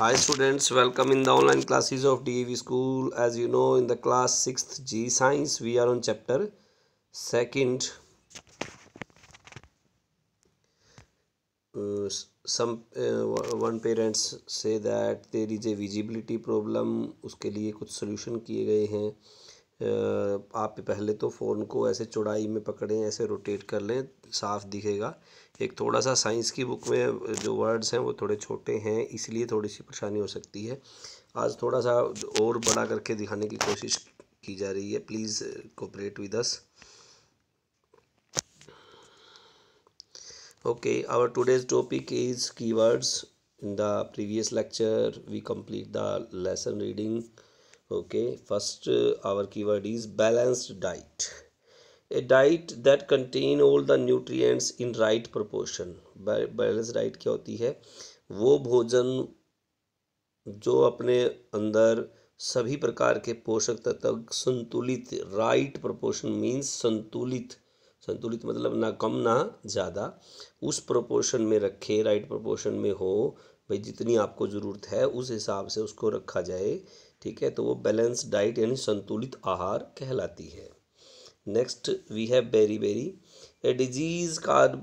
hi students welcome in the online classes of dev school as you know in the class 6th g science we are on chapter second uh, some uh, one parents say that there is a visibility problem उसके लिए कुछ solution किए गए हैं आप पहले तो phone को ऐसे चौड़ाई में पकड़ें ऐसे रोटेट कर लें साफ दिखेगा एक थोड़ा सा साइंस की बुक में जो वर्ड्स हैं वो थोड़े छोटे हैं इसलिए थोड़ी सी परेशानी हो सकती है आज थोड़ा सा और बड़ा करके दिखाने की कोशिश की जा रही है please cooperate with us okay our today's topic is keywords in the previous lecture we complete the lesson reading okay first uh, our keyword is balanced diet a diet that contain all the nutrients in right proportion balanced diet क्या होती है वो भोजन जो अपने अंदर सभी प्रकार के पोषक तत्व संतुलित राइट प्रोपोर्शन मीन्स संतुलित संतुलित मतलब ना कम ना ज़्यादा उस प्रोपोर्शन में रखे राइट प्रोपोर्शन में हो भाई जितनी आपको ज़रूरत है उस हिसाब से उसको रखा जाए ठीक है तो वो बैलेंस डाइट यानी संतुलित आहार कहलाती है next we have beriberi a disease कार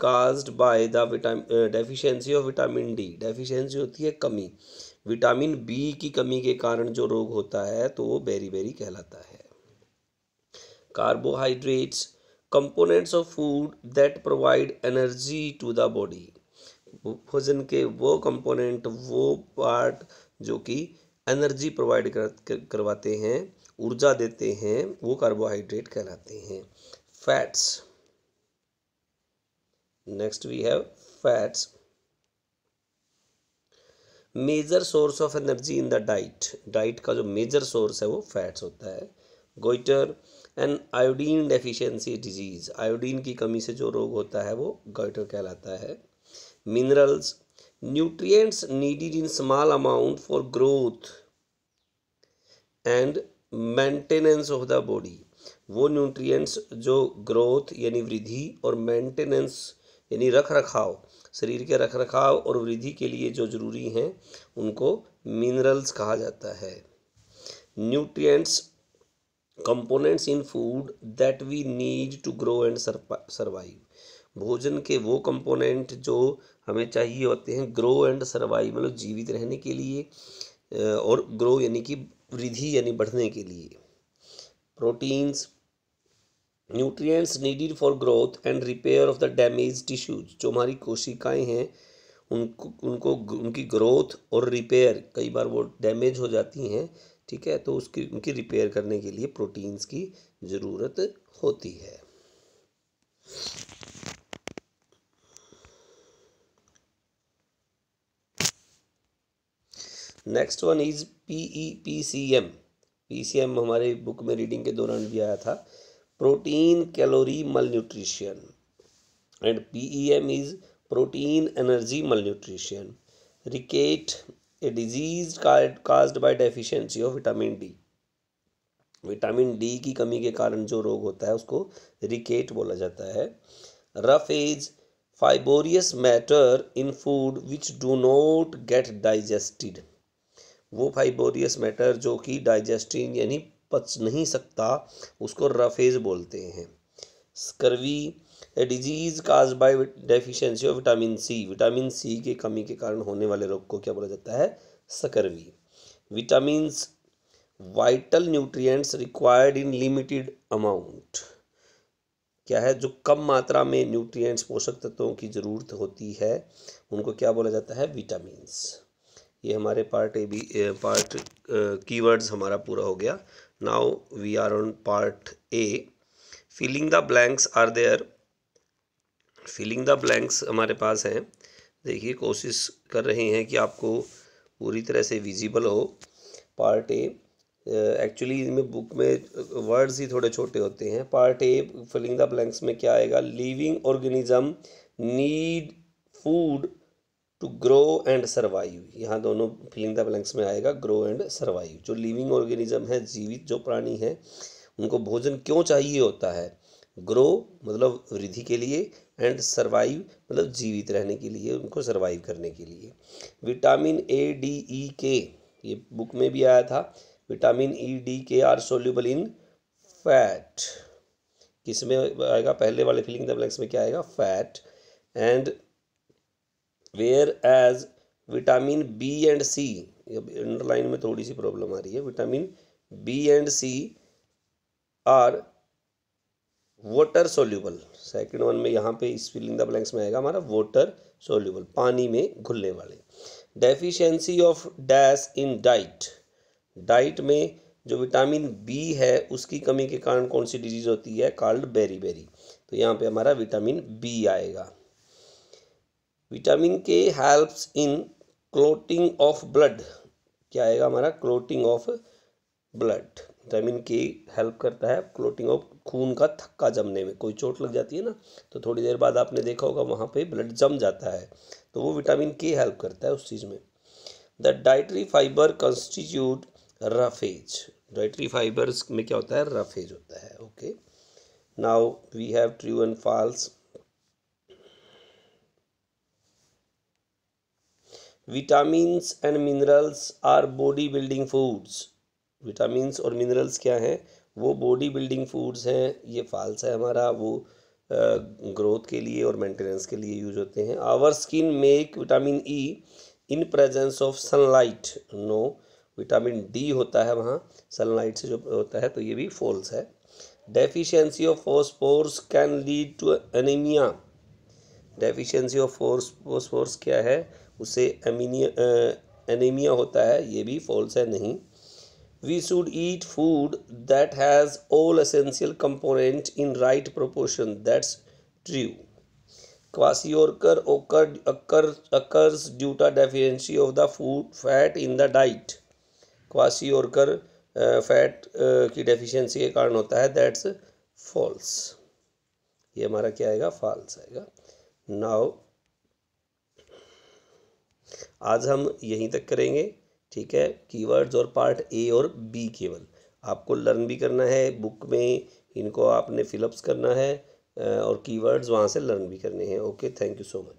caused by the vitamin deficiency of vitamin D deficiency होती है कमी विटामिन बी की कमी के कारण जो रोग होता है तो वो बेरी बेरी कहलाता है carbohydrates components of food that provide energy to the body भोजन के वो कंपोनेंट वो पार्ट जो कि एनर्जी प्रोवाइड कर, कर, करवाते हैं ऊर्जा देते हैं वो कार्बोहाइड्रेट कहलाते हैं fats next we have fats major source of energy in the diet diet का जो मेजर सोर्स है वो फैट्स होता है goitre and iodine deficiency disease iodine की कमी से जो रोग होता है वो गोइटर कहलाता है minerals nutrients needed in small amount for growth and maintenance of the body वो न्यूट्रिएंट्स जो ग्रोथ यानी वृद्धि और मेंटेनेंस यानी रख रखाव शरीर के रख रखाव और वृद्धि के लिए जो जरूरी हैं उनको मिनरल्स कहा जाता है nutrients components in food that we need to grow and survive भोजन के वो कंपोनेंट जो हमें चाहिए होते हैं ग्रो एंड सर्वाइव मतलब जीवित रहने के लिए और ग्रो यानी कि वृद्धि यानी बढ़ने के लिए proteins nutrients needed for growth and repair of the damage tissues जो हमारी कोशिकाएं हैं उनको उनको उनकी ग्रोथ और रिपेयर कई बार वो डैमेज हो जाती हैं ठीक है तो उसकी उनकी रिपेयर करने के लिए प्रोटीन्स की ज़रूरत होती है next one is P E P C M P C M हमारे बुक में रीडिंग के दौरान भी आया था protein calorie malnutrition and P E M is protein energy malnutrition rickets a disease caused by deficiency of vitamin D vitamin D की कमी के कारण जो रोग होता है उसको रिकेट बोला जाता है roughage fibrous matter in food which do not get digested वो फाइबोरियस मैटर जो कि डाइजेस्टिंग यानी पच नहीं सकता उसको रफेज बोलते हैं scurvy a disease cause by deficiency of vitamin C vitamin C की कमी के कारण होने वाले रोग को क्या बोला जाता है scurvy vitamin vital nutrients required in limited amount क्या है जो कम मात्रा में न्यूट्रिएंट्स पोषक तत्वों की ज़रूरत होती है उनको क्या बोला जाता है विटामिन ये हमारे part A B part keywords हमारा पूरा हो गया now we are on part A filling the blanks are there filling the blanks हमारे पास हैं देखिए कोशिश कर रहे हैं कि आपको पूरी तरह से विजिबल हो पार्ट ए एक्चुअली इनमें बुक में वर्ड्स ही थोड़े छोटे होते हैं part A filling the blanks में क्या आएगा living organism need food to grow and survive यहाँ दोनों फिलिंग द ब्लैंक्स में आएगा ग्रो एंड सर्वाइव जो लिविंग ऑर्गेनिज्म है जीवित जो प्राणी है उनको भोजन क्यों चाहिए होता है ग्रो मतलब वृद्धि के लिए एंड सर्वाइव मतलब जीवित रहने के लिए उनको सर्वाइव करने के लिए विटामिन ए डी ई के ये बुक में भी आया था vitamin E D K are soluble in fat किस में आएगा पहले वाले फिलिंग द ब्लैंक्स में क्या आएगा fat and whereas vitamin B and C underline में थोड़ी सी प्रॉब्लम आ रही है vitamin B and C are water soluble second one में यहाँ पे इस फिलिंग द ब्लैंक्स में आएगा हमारा वाटर सोल्यूबल पानी में घुलने वाले deficiency of dash in diet diet में जो विटामिन बी है उसकी कमी के कारण कौन सी डिजीज़ होती है कॉल्ड बेरी बेरी तो यहाँ पे हमारा विटामिन बी आएगा vitamin K helps in clotting of blood क्या आएगा हमारा clotting of blood vitamin K help करता है क्लोटिंग ऑफ खून का थक्का जमने में कोई चोट लग जाती है ना तो थोड़ी देर बाद आपने देखा होगा वहाँ पे ब्लड जम जाता है तो वो विटामिन के हेल्प करता है उस चीज़ में the dietary fibre constitute roughage dietary fibres में क्या होता है रफेज होता है okay now we have true and false vitamins and minerals are body building foods vitamins और मिनरल्स क्या हैं वो बॉडी बिल्डिंग फूड्स हैं ये फाल्स है हमारा वो ग्रोथ के लिए और मेंटेनेंस के लिए यूज होते हैं our skin make vitamin E in presence of sunlight no vitamin D होता है वहाँ सनलाइट से जो होता है तो ये भी फॉल्स है deficiency of phosphorus can lead to anaemia deficiency of phosphorus क्या है उसे एमीनिया एनीमिया होता है ये भी फॉल्स है नहीं we should eat food that has all essential component in right proportion that's true kwashiorkor occur occur occurs due deficiency of the food fat in the diet kwashiorkor fat की deficiency के कारण होता है that's false ये हमारा क्या आएगा false आएगा नाउ आज हम यहीं तक करेंगे ठीक है कीवर्ड्स और पार्ट ए और बी केवल आपको लर्न भी करना है बुक में इनको आपने फिलअप्स करना है और कीवर्ड्स वहाँ से लर्न भी करने हैं okay thank you so much